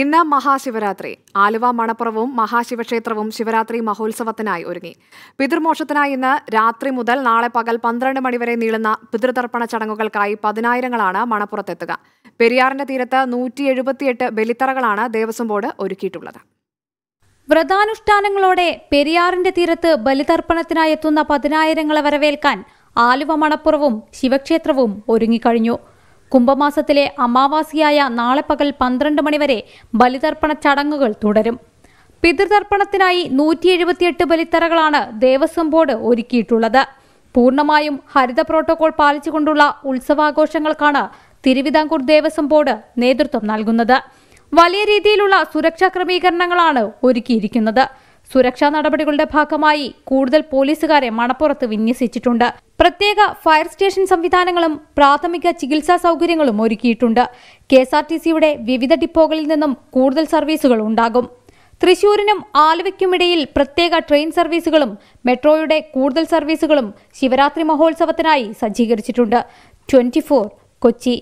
ഇന്ന് മഹാശിവരാത്രി ആലുവ മണപ്പുറവും മഹാശിവക്ഷേത്രവും ശിവരാത്രി മഹോത്സവത്തിനായി ഒരുങ്ങി പിതൃമോക്ഷത്തിനായി ഇന്ന് രാത്രി മുതൽ നാളെ പകൽ പന്ത്രണ്ട് മണിവരെ നീളുന്ന പിതൃതർപ്പണ ചടങ്ങുകൾക്കായി പതിനായിരങ്ങളാണ് മണപ്പുറത്തെത്തുക പെരിയാറിന്റെ തീരത്ത് നൂറ്റി എഴുപത്തിയെട്ട് ബലിത്തറകളാണ് ദേവസ്വം ബോർഡ് ഒരുക്കിയിട്ടുള്ളത് വ്രതാനുഷ്ഠാനങ്ങളോടെ പെരിയാറിന്റെ തീരത്ത് ബലിതർപ്പണത്തിനായി എത്തുന്ന പതിനായിരങ്ങളെ വരവേൽക്കാൻ ആലുവ മണപ്പുറവും ശിവക്ഷേത്രവും ഒരുങ്ങിക്കഴിഞ്ഞു കുംഭമാസത്തിലെ അമാവാസിയായ നാളെ പകൽ പന്ത്രണ്ട് മണിവരെ ബലിതർപ്പണ ചടങ്ങുകൾ തുടരും പിതൃതർപ്പണത്തിനായി നൂറ്റി എഴുപത്തിയെട്ട് ബലിത്തറകളാണ് ദേവസ്വം ബോർഡ് ഒരുക്കിയിട്ടുള്ളത് പൂർണ്ണമായും ഹരിത പ്രോട്ടോകോൾ പാലിച്ചുകൊണ്ടുള്ള ഉത്സവാഘോഷങ്ങൾക്കാണ് തിരുവിതാംകൂർ ദേവസ്വം ബോർഡ് നേതൃത്വം നൽകുന്നത് വലിയ രീതിയിലുള്ള സുരക്ഷാ ക്രമീകരണങ്ങളാണ് ഒരുക്കിയിരിക്കുന്നത് സുരക്ഷാ നടപടികളുടെ ഭാഗമായി കൂടുതൽ പോലീസുകാരെ മണപ്പുറത്ത് വിന്യസിച്ചിട്ടുണ്ട് പ്രത്യേക ഫയർ സ്റ്റേഷൻ സംവിധാനങ്ങളും പ്രാഥമിക ചികിത്സാ സൗകര്യങ്ങളും ഒരുക്കിയിട്ടുണ്ട് കെ എസ് ആർ ടി സിയുടെ വിവിധ ഡിപ്പോകളിൽ നിന്നും കൂടുതൽ സർവീസുകൾ ഉണ്ടാകും തൃശൂരിനും ആലുവയ്ക്കുമിടയിൽ പ്രത്യേക ട്രെയിൻ സർവീസുകളും മെട്രോയുടെ കൂടുതൽ സർവീസുകളും ശിവരാത്രി മഹോത്സവത്തിനായി സജ്ജീകരിച്ചിട്ടുണ്ട് ട്വന്റി കൊച്ചി